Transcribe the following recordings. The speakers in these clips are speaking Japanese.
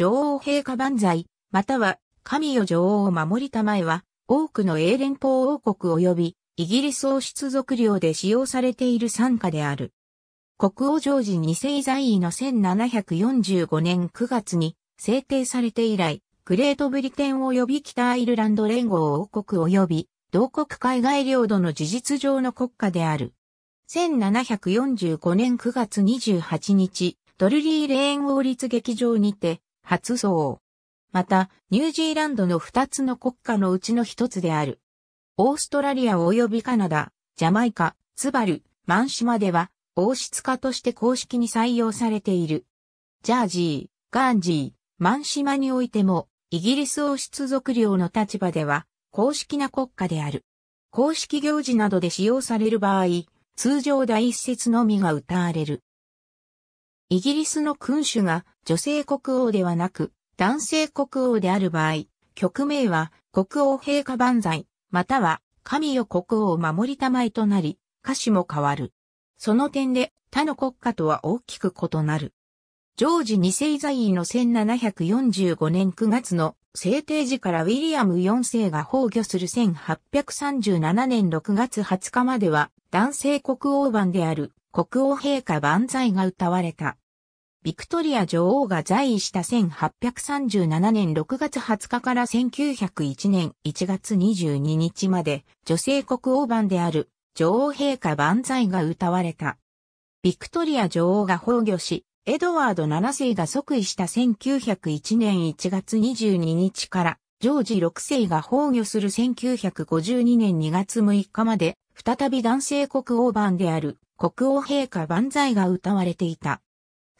女王陛下万歳、または、神よ女王を守りたまえは、多くの英連邦王国及び、イギリス王室族領で使用されている参加である。国王ジョージ二世在位の1745年9月に制定されて以来、グレートブリテン及び北アイルランド連合王国及び同国海外領土の事実上の国家である。1745年9月28日、ドルリーレーン王立劇場にて、発想。また、ニュージーランドの2つの国家のうちの1つである。オーストラリア及びカナダ、ジャマイカ、ツバル、マンシマでは、王室化として公式に採用されている。ジャージー、ガンジー、マンシマにおいても、イギリス王室属領の立場では、公式な国家である。公式行事などで使用される場合、通常第一節のみが歌われる。イギリスの君主が女性国王ではなく男性国王である場合、曲名は国王陛下万歳、または神よ国王を守りたまえとなり、歌詞も変わる。その点で他の国家とは大きく異なる。ジョージ2世在位の1745年9月の制定時からウィリアム4世が崩御する1837年6月20日までは男性国王版である国王陛下万歳が歌われた。ビクトリア女王が在位した1837年6月20日から1901年1月22日まで女性国王版である女王陛下万歳が歌われた。ビクトリア女王が崩御し、エドワード7世が即位した1901年1月22日からジョージ6世が崩御する1952年2月6日まで再び男性国王版である国王陛下万歳が歌われていた。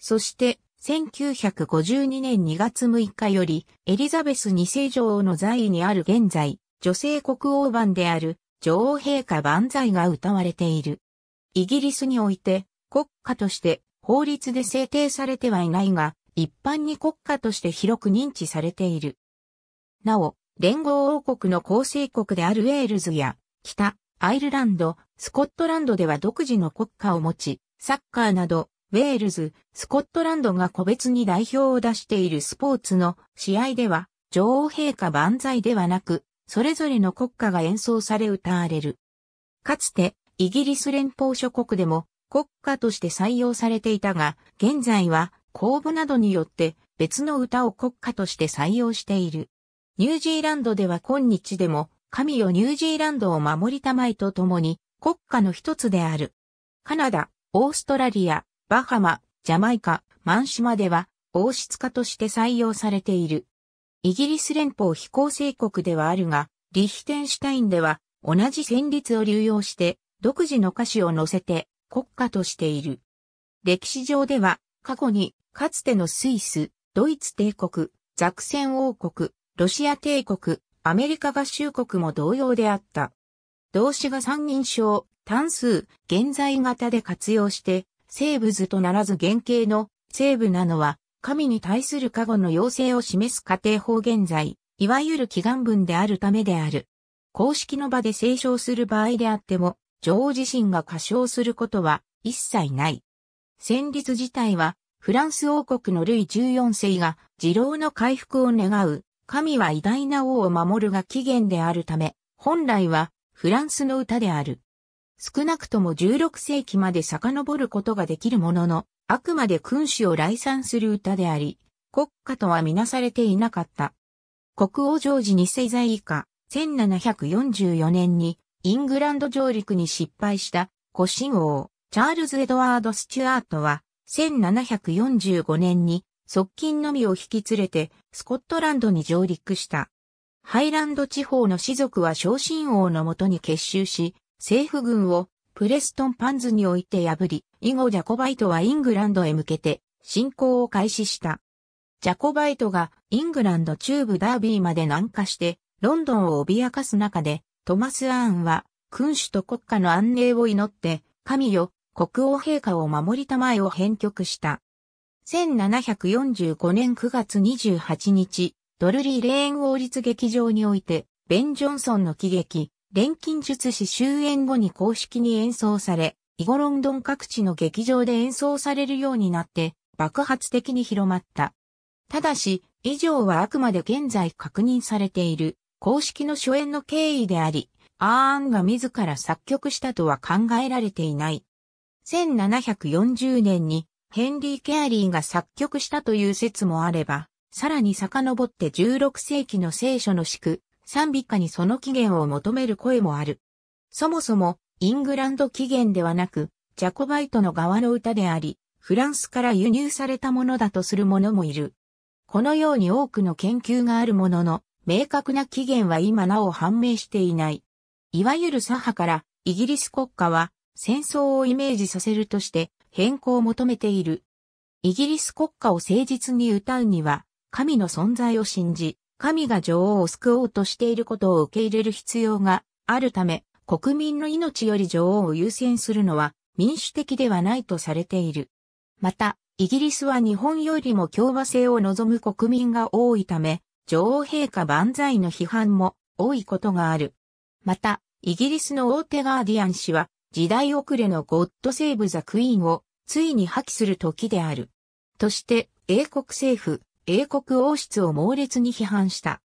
そして、1952年2月6日より、エリザベス2世女王の在位にある現在、女性国王版である、女王陛下万歳が歌われている。イギリスにおいて、国家として法律で制定されてはいないが、一般に国家として広く認知されている。なお、連合王国の構成国であるウェールズや、北、アイルランド、スコットランドでは独自の国家を持ち、サッカーなどウェールズ、スコットランドが個別に代表を出しているスポーツの試合では、女王陛下万歳ではなく、それぞれの国歌が演奏され歌われる。かつて、イギリス連邦諸国でも国歌として採用されていたが、現在は公募などによって別の歌を国歌として採用している。ニュージーランドでは今日でも、神よニュージーランドを守りたまえとともに、国家の一つである。カナダ、オーストラリア、バハマ、ジャマイカ、マンシマでは王室家として採用されている。イギリス連邦非公正国ではあるが、リヒテンシュタインでは同じ旋律を流用して独自の歌詞を載せて国家としている。歴史上では過去にかつてのスイス、ドイツ帝国、ザクセン王国、ロシア帝国、アメリカ合衆国も同様であった。動詞が三人称、単数、現在型で活用して、生物とならず原型の西部なのは、神に対する過去の要請を示す仮定法現在、いわゆる祈願文であるためである。公式の場で清唱する場合であっても、女王自身が歌唱することは一切ない。旋律自体は、フランス王国のルイ14世が、自老の回復を願う、神は偉大な王を守るが起源であるため、本来は、フランスの歌である。少なくとも16世紀まで遡ることができるものの、あくまで君主を来賛する歌であり、国家とはみなされていなかった。国王ジョージ二世在以下、1744年にイングランド上陸に失敗した古神王、チャールズ・エドワード・スチュアートは、1745年に側近のみを引き連れてスコットランドに上陸した。ハイランド地方の士族は昇進王のもとに結集し、政府軍をプレストンパンズにおいて破り、以後ジャコバイトはイングランドへ向けて進行を開始した。ジャコバイトがイングランド中部ダービーまで南下して、ロンドンを脅かす中で、トマス・アーンは、君主と国家の安寧を祈って、神よ、国王陛下を守りたまえを返却した。1745年9月28日、ドルリー・レーン王立劇場において、ベン・ジョンソンの喜劇、錬金術師終演後に公式に演奏され、イゴロンドン各地の劇場で演奏されるようになって爆発的に広まった。ただし、以上はあくまで現在確認されている公式の初演の経緯であり、アーンが自ら作曲したとは考えられていない。1740年にヘンリー・ケアリーが作曲したという説もあれば、さらに遡って16世紀の聖書の宿、賛美歌にその起源を求める声もある。そもそも、イングランド起源ではなく、ジャコバイトの側の歌であり、フランスから輸入されたものだとする者もいる。このように多くの研究があるものの、明確な起源は今なお判明していない。いわゆる左派からイギリス国家は戦争をイメージさせるとして変更を求めている。イギリス国家を誠実に歌うには神の存在を信じ、神が女王を救おうとしていることを受け入れる必要があるため、国民の命より女王を優先するのは民主的ではないとされている。また、イギリスは日本よりも共和制を望む国民が多いため、女王陛下万歳の批判も多いことがある。また、イギリスの大手ガーディアン氏は、時代遅れのゴッド・セーブ・ザ・クイーンをついに破棄する時である。として、英国政府、英国王室を猛烈に批判した。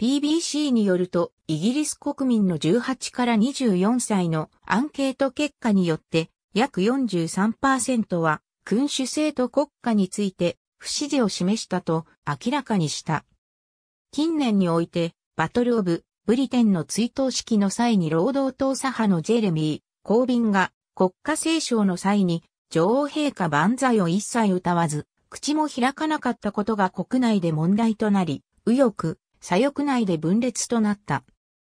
BBC によると、イギリス国民の18から24歳のアンケート結果によって、約43%は君主制と国家について不支持を示したと明らかにした。近年において、バトルオブ・ブリテンの追悼式の際に労働党左派のジェレミー・コービンが国家斉唱の際に女王陛下万歳を一切歌わず、口も開かなかったことが国内で問題となり、右翼、左翼内で分裂となった。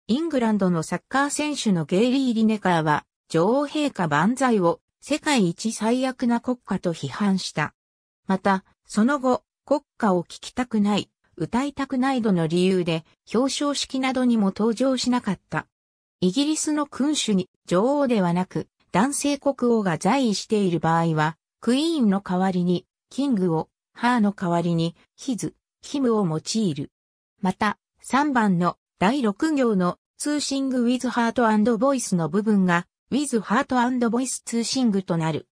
イングランドのサッカー選手のゲイリー・リネカーは、女王陛下万歳を世界一最悪な国家と批判した。また、その後、国家を聴きたくない、歌いたくない度の理由で表彰式などにも登場しなかった。イギリスの君主に女王ではなく男性国王が在位している場合は、クイーンの代わりにキングを、ハーの代わりに、ヒズ、ヒムを用いる。また、3番の第6行のツーシングウィズ・ハート・アンド・ボイスの部分がウィズ・ハート・アンド・ボイス・ツーシングとなる。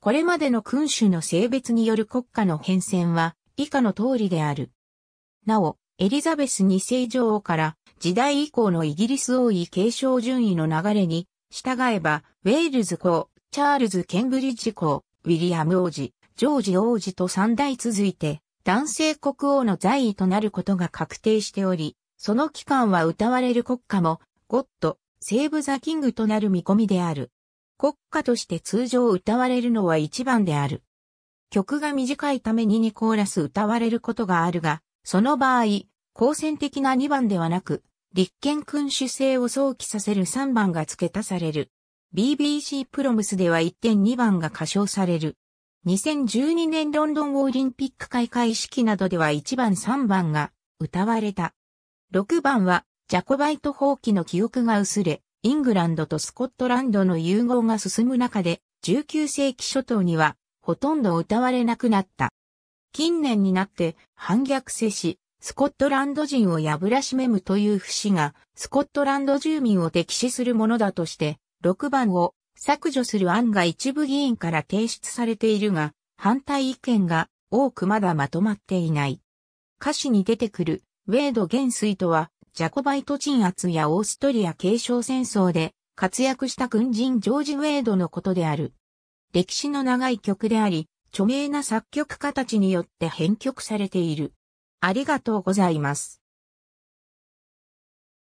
これまでの君主の性別による国家の変遷は以下の通りである。なお、エリザベス2世女王から時代以降のイギリス王位継承順位の流れに従えば、ウェールズ公、チャールズ・ケンブリッジ公、ウィリアム王子、ジョージ王子と三代続いて、男性国王の在位となることが確定しており、その期間は歌われる国歌も、ゴッド、セーブ・ザ・キングとなる見込みである。国歌として通常歌われるのは一番である。曲が短いために2コーラス歌われることがあるが、その場合、好戦的な2番ではなく、立憲君主制を想起させる3番が付け足される。BBC プロムスでは1.2番が歌唱される。2012年ロンドンオリンピック開会式などでは1番3番が歌われた。6番はジャコバイト放棄の記憶が薄れ、イングランドとスコットランドの融合が進む中で、19世紀初頭にはほとんど歌われなくなった。近年になって反逆せし、スコットランド人を破らしめむという節が、スコットランド住民を敵視するものだとして、6番を削除する案が一部議員から提出されているが、反対意見が多くまだまとまっていない。歌詞に出てくるウェード元帥とは、ジャコバイト鎮圧やオーストリア継承戦争で活躍した軍人ジョージ・ウェードのことである。歴史の長い曲であり、著名な作曲家たちによって編曲されている。ありがとうございます。